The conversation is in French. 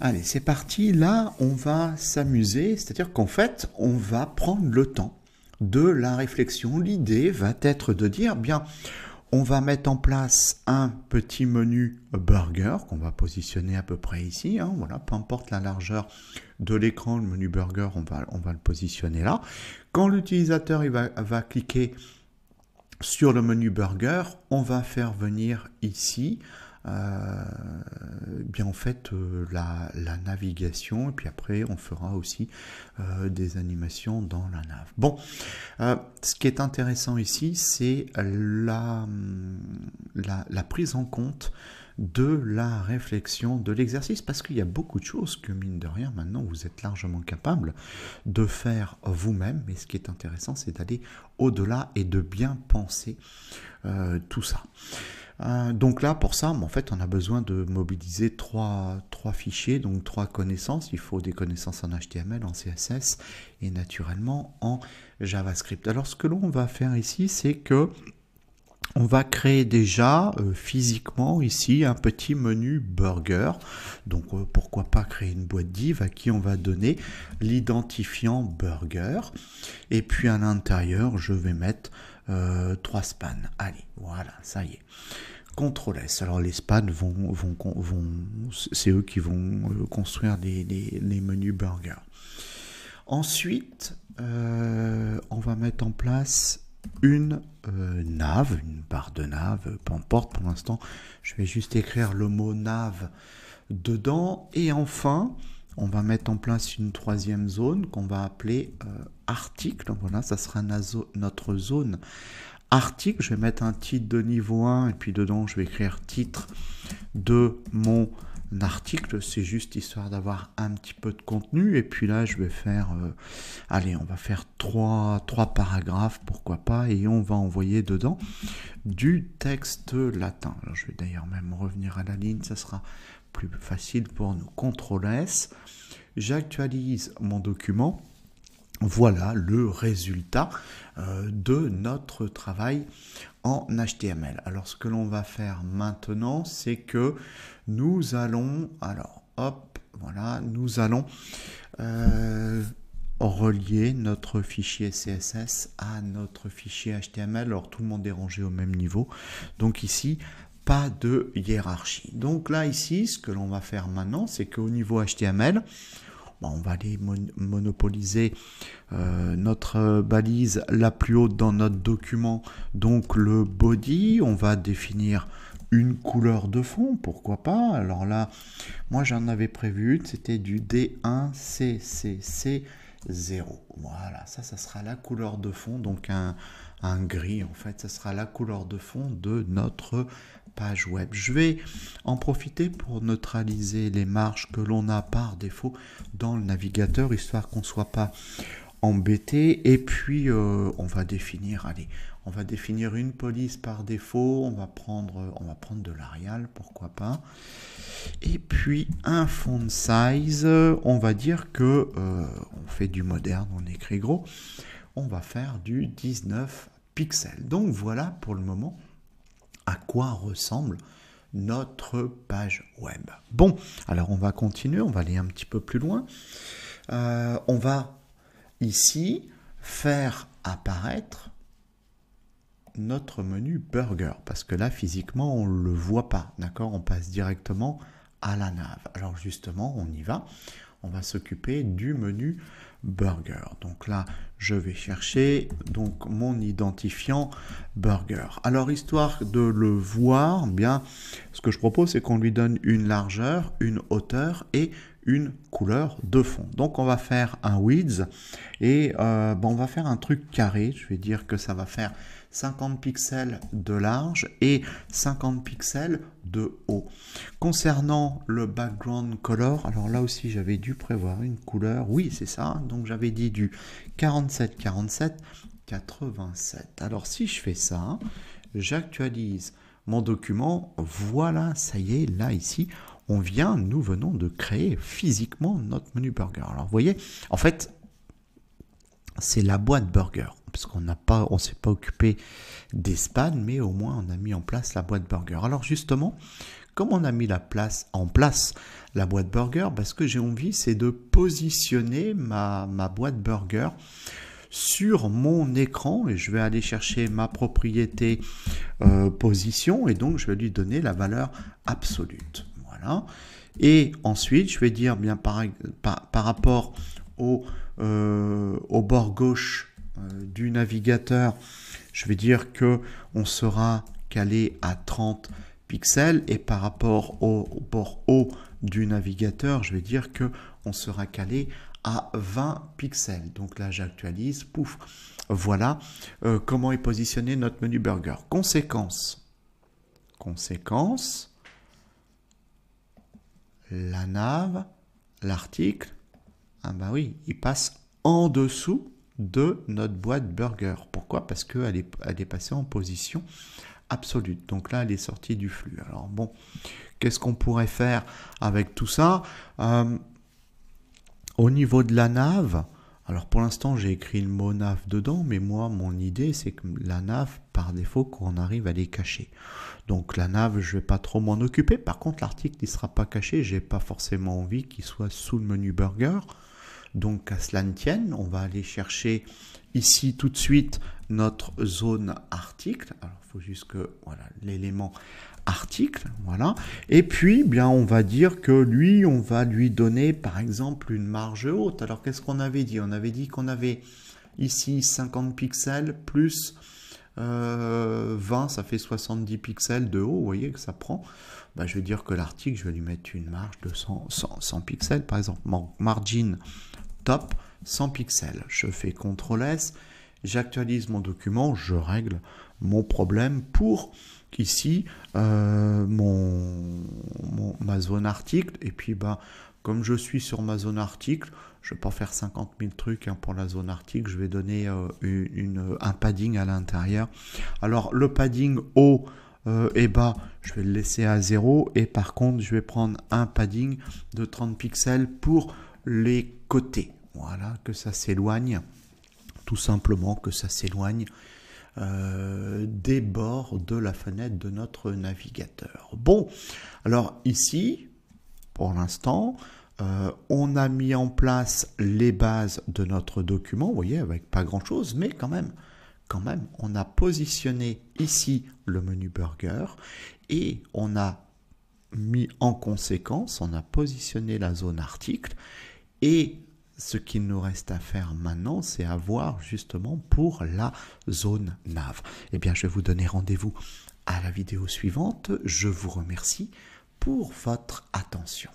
Allez, c'est parti. Là, on va s'amuser. C'est-à-dire qu'en fait, on va prendre le temps de la réflexion. L'idée va être de dire, bien, on va mettre en place un petit menu burger qu'on va positionner à peu près ici. Hein. voilà, peu importe la largeur de l'écran, le menu burger, on va, le positionner là. Quand l'utilisateur va cliquer sur le menu burger, on va faire venir ici euh, bien en fait euh, la, navigation et puis après on fera aussi euh, des animations dans la nave. Bon, ce qui est intéressant ici c'est la, la, prise en compte de la réflexion, de l'exercice, parce qu'il y a beaucoup de choses que, mine de rien, maintenant, vous êtes largement capable de faire vous-même. Mais ce qui est intéressant, c'est d'aller au-delà et de bien penser tout ça. Euh, donc là, pour ça, en fait, on a besoin de mobiliser trois, fichiers, donc trois connaissances. Il faut des connaissances en HTML, en CSS et naturellement en JavaScript. Alors, ce que l'on va faire ici, c'est que on va créer déjà euh, physiquement ici un petit menu burger. Donc euh, pourquoi pas créer une boîte div à qui on va donner l'identifiant burger. Et puis à l'intérieur, je vais mettre euh, 3 spans. Allez, voilà, ça y est. ctrl S. Alors les spans vont, c'est eux qui vont euh, construire des, menus burgers. Ensuite, euh, on va mettre en place une euh, nave, une barre de nave, peu importe pour l'instant. Je vais juste écrire le mot nave dedans. Et enfin, on va mettre en place une troisième zone qu'on va appeler euh, article. voilà, ça sera notre zone article. Je vais mettre un titre de niveau 1 et puis dedans, je vais écrire titre de mon article. C'est juste histoire d'avoir un petit peu de contenu. Et puis là, je vais faire, euh, allez, on va faire trois, trois paragraphes, pourquoi pas, et on va envoyer dedans du texte latin. je vais d'ailleurs même revenir à la ligne, ça sera plus facile pour nous. CTRL S. J'actualise mon document. Voilà le résultat euh, de notre travail en HTML. Alors ce que l'on va faire maintenant, c'est que nous allons, alors hop, voilà, nous allons euh, relier notre fichier CSS à notre fichier HTML. Alors tout le monde est rangé au même niveau. Donc ici, pas de hiérarchie. Donc là, ici, ce que l'on va faire maintenant, c'est qu'au niveau HTML, bah, on va aller monopoliser euh, notre balise la plus haute dans notre document, donc le body. On va définir une couleur de fond, pourquoi pas. Alors là, moi j'en avais prévu c'était du D1CCC0. Voilà, ça, ça sera la couleur de fond, donc un, un gris en fait, ça sera la couleur de fond de notre page web. Je vais en profiter pour neutraliser les marges que l'on a par défaut dans le navigateur, histoire qu'on ne soit pas embêté. Et puis, euh, on va définir, allez, on va définir une police par défaut. On va prendre, on va prendre de l'Arial, pourquoi pas. Et puis, un font size. On va dire que euh, on fait du moderne, on écrit gros. On va faire du 19 pixels. Donc voilà pour le moment à quoi ressemble notre page web. Bon, alors on va continuer, on va aller un petit peu plus loin. Euh, on va ici faire apparaître notre menu burger parce que là physiquement on ne le voit pas, d'accord On passe directement la nave. Alors justement, on y va. On va s'occuper du menu burger. Donc là, je vais chercher donc mon identifiant burger. Alors histoire de le voir, bien, ce que je propose, c'est qu'on lui donne une largeur, une hauteur et une couleur de fond. Donc on va faire un width et euh, ben, on va faire un truc carré. Je vais dire que ça va faire 50 pixels de large et 50 pixels de haut. Concernant le background color, alors là aussi j'avais dû prévoir une couleur. Oui, c'est ça. Donc j'avais dit du 47 47 87. Alors si je fais ça, j'actualise mon document. Voilà, ça y est, là ici, on vient, nous venons de créer physiquement notre menu burger. Alors vous voyez, en fait, c'est la boîte burger, parce qu'on n'a pas, on s'est pas occupé des mais au moins on a mis en place la boîte burger. Alors justement, comme on a mis la place en place la boîte burger, parce bah, ce que j'ai envie, c'est de positionner ma, boîte burger sur mon écran et je vais aller chercher ma propriété euh, position et donc je vais lui donner la valeur absolue. Et ensuite, je vais dire bien par, rapport euh, au, bord gauche euh, du navigateur, je vais dire que on sera calé à 30 pixels et par rapport au, bord haut du navigateur, je vais dire que on sera calé à 20 pixels. Donc là, j'actualise, pouf. Voilà euh, comment est positionné notre menu burger. Conséquence. Conséquence la nave, l'article, ah bah oui, il passe en dessous de notre boîte burger. Pourquoi Parce qu'elle est, elle est passée en position absolue. Donc là, elle est sortie du flux. Alors bon, qu'est-ce qu'on pourrait faire avec tout ça euh, Au niveau de la nave, alors pour l'instant, j'ai écrit le mot NAF dedans, mais moi, mon idée, c'est que la NAF, par défaut, qu'on arrive à les cacher. Donc la NAV, je vais pas trop m'en occuper. Par contre, l'article ne sera pas caché. Je n'ai pas forcément envie qu'il soit sous le menu burger. Donc à cela ne tienne, on va aller chercher ici tout de suite notre zone article. Alors il faut juste que voilà l'élément article, voilà. Et puis, bien, on va dire que lui, on va lui donner, par exemple, une marge haute. Alors, qu'est-ce qu'on avait dit On avait dit qu'on avait ici 50 pixels plus 20, euh, ça fait 70 pixels de haut. Vous voyez que ça prend. Bah, je vais dire que l'article, je vais lui mettre une marge de 100, 100, 100 pixels, par exemple. Margin top, 100 pixels. Je fais CTRL S, j'actualise mon document, je règle mon problème pour ici euh, mon, ma zone article. Et puis, bah, comme je suis sur ma zone article, je ne vais pas faire 50 000 trucs hein, pour la zone article. Je vais donner euh, une, un padding à l'intérieur. Alors, le padding haut et euh, eh bas, je vais le laisser à 0. Et par contre, je vais prendre un padding de 30 pixels pour les côtés. Voilà, que ça s'éloigne. Tout simplement que ça s'éloigne euh, des bords de la fenêtre de notre navigateur. Bon, alors ici, pour l'instant, euh, on a mis en place les bases de notre document, vous voyez, avec pas grand-chose, mais quand même, quand même, on a positionné ici le menu burger et on a mis en conséquence, on a positionné la zone article et ce qu'il nous reste à faire maintenant, c'est à voir justement pour la zone nav. Eh bien, je vais vous donner rendez-vous à la vidéo suivante. Je vous remercie pour votre attention.